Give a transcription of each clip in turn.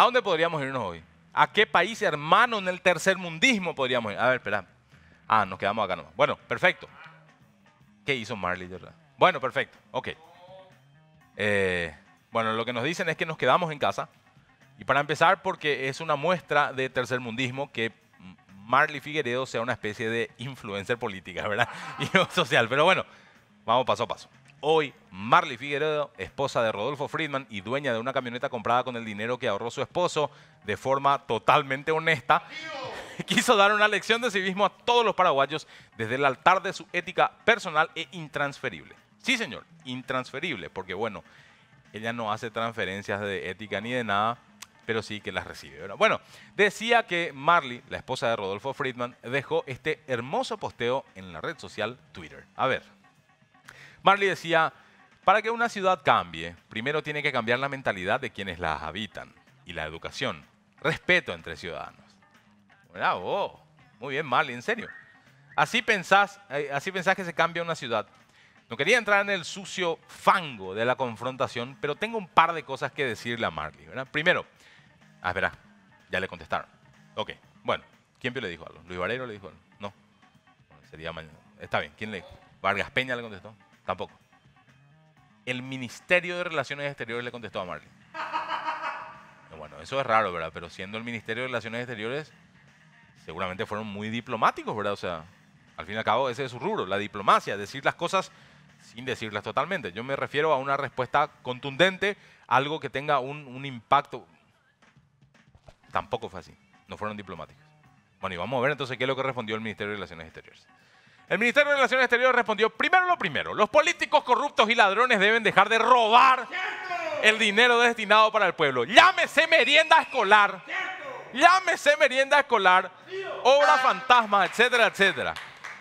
¿A dónde podríamos irnos hoy? ¿A qué país hermano en el tercer mundismo podríamos ir? A ver, espera. Ah, nos quedamos acá nomás. Bueno, perfecto. ¿Qué hizo Marley, verdad? Bueno, perfecto. Ok. Eh, bueno, lo que nos dicen es que nos quedamos en casa. Y para empezar, porque es una muestra de tercer mundismo que Marley Figueredo sea una especie de influencer política, ¿verdad? Y social. Pero bueno, vamos paso a paso. Hoy, Marley Figueredo, esposa de Rodolfo Friedman y dueña de una camioneta comprada con el dinero que ahorró su esposo, de forma totalmente honesta, quiso dar una lección de civismo mismo a todos los paraguayos desde el altar de su ética personal e intransferible. Sí, señor, intransferible, porque bueno, ella no hace transferencias de ética ni de nada, pero sí que las recibe. Bueno, decía que Marley, la esposa de Rodolfo Friedman, dejó este hermoso posteo en la red social Twitter. A ver. Marley decía, para que una ciudad cambie, primero tiene que cambiar la mentalidad de quienes la habitan y la educación. Respeto entre ciudadanos. muy bien Marley, en serio. Así pensás, eh, así pensás que se cambia una ciudad. No quería entrar en el sucio fango de la confrontación, pero tengo un par de cosas que decirle a Marley. ¿verdad? Primero, ah, espera, ya le contestaron. Ok, bueno, ¿quién le dijo algo? ¿Luis Valero le dijo No, sería mañana. Está bien, ¿quién le dijo? Vargas Peña le contestó. Tampoco. El Ministerio de Relaciones Exteriores le contestó a Marley. Bueno, eso es raro, ¿verdad? Pero siendo el Ministerio de Relaciones Exteriores, seguramente fueron muy diplomáticos, ¿verdad? O sea, al fin y al cabo, ese es su rubro, la diplomacia, decir las cosas sin decirlas totalmente. Yo me refiero a una respuesta contundente, algo que tenga un, un impacto. Tampoco fue así, no fueron diplomáticos. Bueno, y vamos a ver entonces qué es lo que respondió el Ministerio de Relaciones Exteriores. El Ministerio de Relaciones Exteriores respondió, primero lo primero, los políticos corruptos y ladrones deben dejar de robar el dinero destinado para el pueblo. Llámese merienda escolar, llámese merienda escolar, obra fantasma, etcétera, etcétera.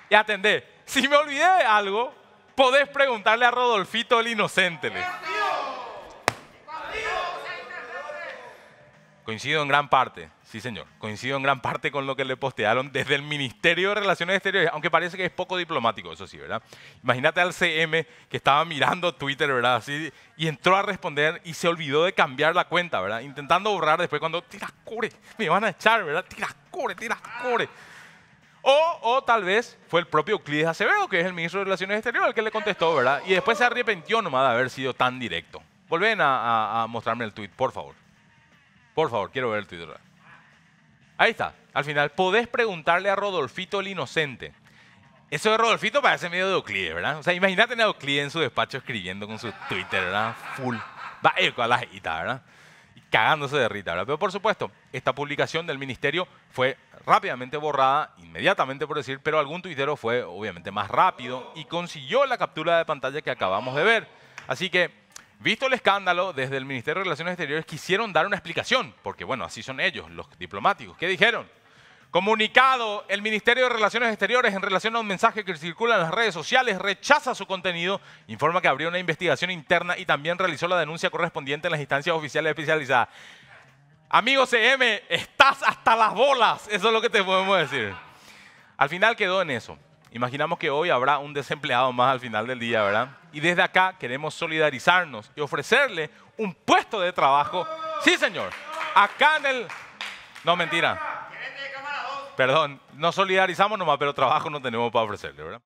Y atendé, si me olvidé de algo, podés preguntarle a Rodolfito el Inocente. Coincido en gran parte, sí señor, coincido en gran parte con lo que le postearon desde el Ministerio de Relaciones Exteriores, aunque parece que es poco diplomático, eso sí, ¿verdad? Imagínate al CM que estaba mirando Twitter, ¿verdad? Así, y entró a responder y se olvidó de cambiar la cuenta, ¿verdad? Intentando borrar después cuando, tiras cure! me van a echar, ¿verdad? Tiras cure! tiras cure! O, o, tal vez fue el propio Euclides Acevedo, que es el ministro de Relaciones Exteriores, el que le contestó, ¿verdad? Y después se arrepintió nomás de haber sido tan directo. Volven a, a mostrarme el tweet, por favor. Por favor, quiero ver el Twitter. Ahí está, al final. Podés preguntarle a Rodolfito el Inocente. Eso de Rodolfito parece medio de Euclides, ¿verdad? O sea, imagínate a Euclides en su despacho escribiendo con su Twitter, ¿verdad? Full. Va eco eh, a la jita, ¿verdad? Y cagándose de Rita, ¿verdad? Pero por supuesto, esta publicación del ministerio fue rápidamente borrada, inmediatamente por decir, pero algún tuitero fue obviamente más rápido y consiguió la captura de pantalla que acabamos de ver. Así que Visto el escándalo, desde el Ministerio de Relaciones Exteriores quisieron dar una explicación, porque bueno, así son ellos, los diplomáticos. ¿Qué dijeron? Comunicado, el Ministerio de Relaciones Exteriores en relación a un mensaje que circula en las redes sociales rechaza su contenido, informa que abrió una investigación interna y también realizó la denuncia correspondiente en las instancias oficiales especializadas. Amigo CM, estás hasta las bolas, eso es lo que te podemos decir. Al final quedó en eso. Imaginamos que hoy habrá un desempleado más al final del día, ¿verdad? Y desde acá queremos solidarizarnos y ofrecerle un puesto de trabajo. Sí, señor. Acá en el... No, mentira. Perdón, no solidarizamos nomás, pero trabajo no tenemos para ofrecerle, ¿verdad?